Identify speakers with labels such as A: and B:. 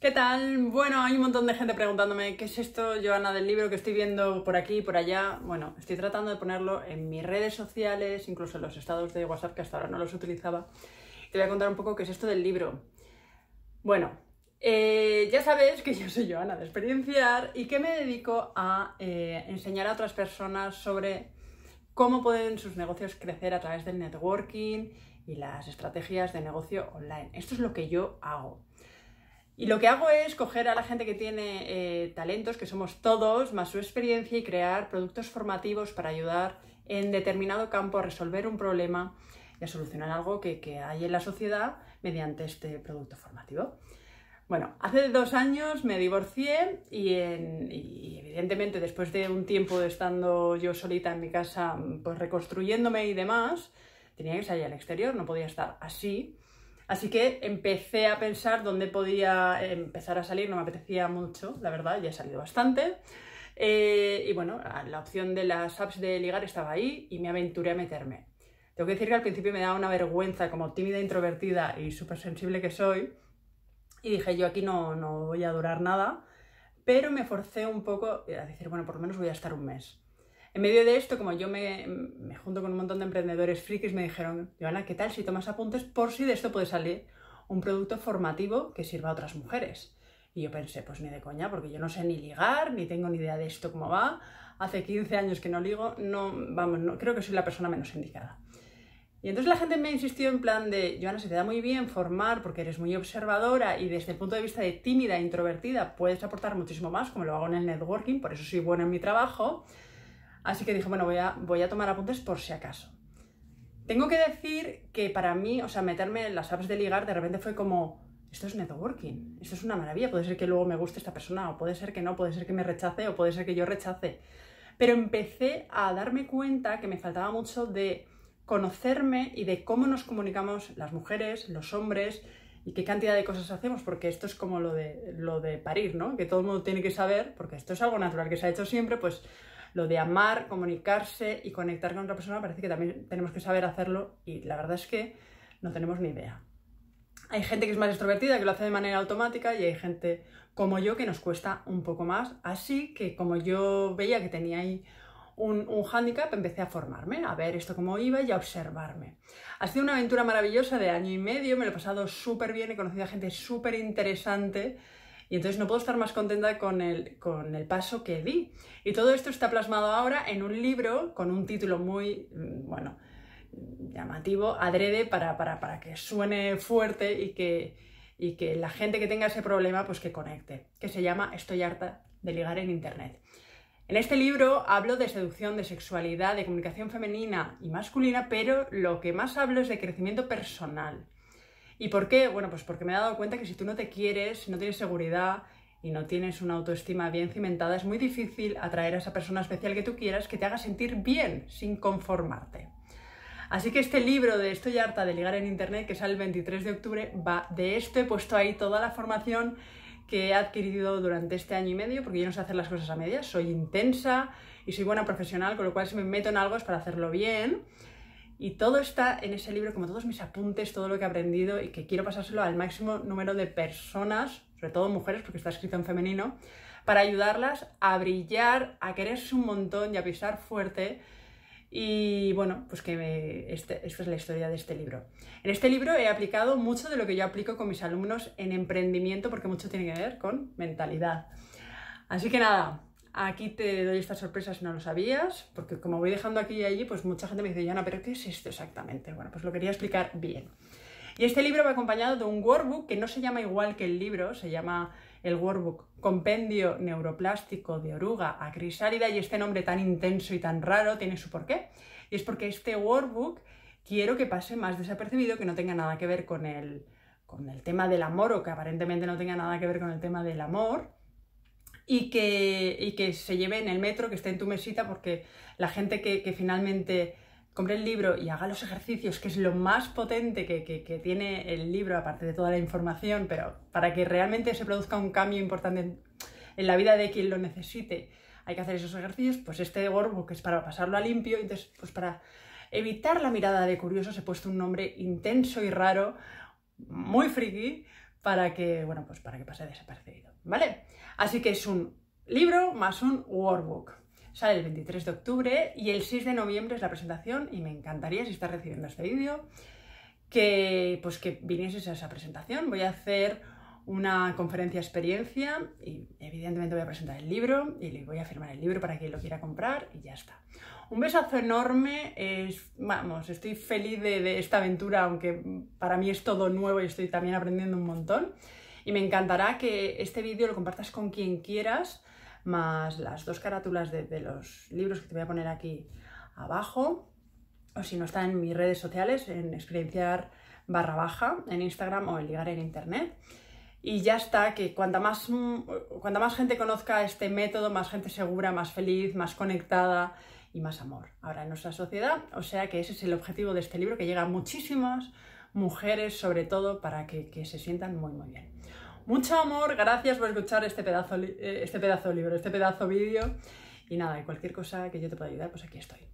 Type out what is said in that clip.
A: ¿Qué tal? Bueno, hay un montón de gente preguntándome qué es esto, Joana, del libro que estoy viendo por aquí, y por allá. Bueno, estoy tratando de ponerlo en mis redes sociales, incluso en los estados de WhatsApp, que hasta ahora no los utilizaba. Te voy a contar un poco qué es esto del libro. Bueno, eh, ya sabes que yo soy Joana de Experienciar y que me dedico a eh, enseñar a otras personas sobre cómo pueden sus negocios crecer a través del networking y las estrategias de negocio online. Esto es lo que yo hago. Y lo que hago es coger a la gente que tiene eh, talentos, que somos todos, más su experiencia y crear productos formativos para ayudar en determinado campo a resolver un problema y a solucionar algo que, hay en la sociedad mediante este producto formativo. Bueno, hace dos años me divorcié y, y, evidentemente después de un tiempo de estando yo solita en mi casa, pues reconstruyéndome y demás, tenía que salir al exterior, no podía estar así. Así que empecé a pensar dónde podía eh, empezar a salir, no me apetecía mucho, la verdad, ya he salido bastante. Eh, y bueno, la opción de las apps de ligar estaba ahí y me aventuré a meterme. Tengo que decir que al principio me daba una vergüenza como tímida, introvertida y súper sensible que soy. Y dije, yo aquí no, no voy a durar nada, pero me forcé un poco a decir, bueno, por lo menos voy a estar un mes. En medio de esto, como yo me, junto con un montón de emprendedores frikis, me dijeron, Joana, ¿qué tal si tomas apuntes por si de esto puede salir un producto formativo que sirva a otras mujeres? Y yo pensé, pues ni de coña, porque yo no sé ni ligar, ni tengo ni idea de esto cómo va. Hace 15 años que no ligo, no, vamos, no, creo que soy la persona menos indicada. Y entonces la gente me insistió en plan de, Joana, se te da muy bien formar porque eres muy observadora y desde el punto de vista de tímida, e introvertida, puedes aportar muchísimo más, como lo hago en el networking, por eso soy buena en mi trabajo. Así que dije, bueno, voy a, voy a tomar apuntes por si acaso. Tengo que decir que para mí, o sea, meterme en las apps de ligar de repente fue como, esto es networking, esto es una maravilla, puede ser que luego me guste esta persona, o puede ser que no, puede ser que me rechace, o puede ser que yo rechace. Pero empecé a darme cuenta que me faltaba mucho de conocerme y de cómo nos comunicamos las mujeres, los hombres y qué cantidad de cosas hacemos, porque esto es como lo de, lo de parir, ¿no? Que todo el mundo tiene que saber, porque esto es algo natural que se ha hecho siempre, pues lo de amar, comunicarse y conectar con otra persona parece que también tenemos que saber hacerlo y la verdad es que no tenemos ni idea. Hay gente que es más extrovertida, que lo hace de manera automática y hay gente como yo que nos cuesta un poco más. Así que como yo veía que tenía ahí un, un hándicap, empecé a formarme, a ver esto cómo iba y a observarme. Ha sido una aventura maravillosa de año y medio, me lo he pasado súper bien, he conocido a gente súper interesante y entonces no puedo estar más contenta con el, paso que di. Y todo esto está plasmado ahora en un libro con un título muy, mm, bueno, llamativo, adrede, para, que suene fuerte y que, y que la gente que tenga ese problema, pues que conecte, que se llama Estoy harta de ligar en Internet. En este libro hablo de seducción, de sexualidad, de comunicación femenina y masculina, pero lo que más hablo es de crecimiento personal. ¿Y por qué? Bueno, pues porque me he dado cuenta que si tú no te quieres, no tienes seguridad y no tienes una autoestima bien cimentada, es muy difícil atraer a esa persona especial que tú quieras que te haga sentir bien sin conformarte. Así que este libro de Estoy harta de ligar en Internet, que sale el 23 de octubre, va de esto. He puesto ahí toda la formación que he adquirido durante este año y medio, porque yo no sé hacer las cosas a medias, soy intensa y soy buena profesional, con lo cual si me meto en algo es para hacerlo bien. Y todo está en ese libro, como todos mis apuntes, todo lo que he aprendido y que quiero pasárselo al máximo número de personas, sobre todo mujeres, porque está escrito en femenino, para ayudarlas a brillar, a quererse un montón y a pisar fuerte. Y bueno, pues que este, esta es la historia de este libro. En este libro he aplicado mucho de lo que yo aplico con mis alumnos en emprendimiento, porque mucho tiene que ver con mentalidad. Así que nada, Aquí te doy estas si no lo sabías, porque como voy dejando aquí y allí, pues mucha gente me dice, Yana, ¿pero qué es esto exactamente? Bueno, pues lo quería explicar bien. Y este libro va acompañado de un workbook que no se llama igual que el libro, se llama el workbook Compendio Neuroplástico de Oruga a Crisálida, y este nombre tan intenso y tan raro tiene su porqué. Y es porque este workbook quiero que pase más desapercibido, que no tenga nada que ver con el, con el tema del amor o que aparentemente no tenga nada que ver con el tema del amor y que, que se lleve en el metro, que esté en tu mesita, porque la gente que, finalmente compre el libro y haga los ejercicios, que es lo más potente que, tiene el libro, aparte de toda la información, pero para que realmente se produzca un cambio importante en, la vida de quien lo necesite, hay que hacer esos ejercicios, pues este que es para pasarlo a limpio, entonces pues para evitar la mirada de curiosos he puesto un nombre intenso y raro, muy friki, para que, bueno, pues para que pase desaparecido ¿vale? Así que es un libro más un workbook. Sale el 23 de octubre y el 6 de noviembre es la presentación y me encantaría si estás recibiendo este vídeo que pues que vinieses a esa presentación. Voy a hacer una conferencia experiencia y evidentemente voy a presentar el libro y le voy a firmar el libro para quien lo quiera comprar y ya está. Un besazo enorme, vamos, estoy feliz de, esta aventura, aunque para mí es todo nuevo y estoy también aprendiendo un montón. Y me encantará que este vídeo lo compartas con quien quieras, más las dos carátulas de, de los libros que te voy a poner aquí abajo, o si no está en mis redes sociales, en experienciar barra baja en Instagram o en ligar en internet y ya está, que cuanta más, mm, cuanta más gente conozca este método, más gente segura, más feliz, más conectada y más amor ahora en nuestra sociedad. O sea que ese es el objetivo de este libro, que llega a muchísimas mujeres, sobre todo, para que, se sientan muy, muy bien. Mucho amor, gracias por escuchar este pedazo, eh, este pedazo de libro, este pedazo vídeo. Y nada, cualquier cosa que yo te pueda ayudar, pues aquí estoy.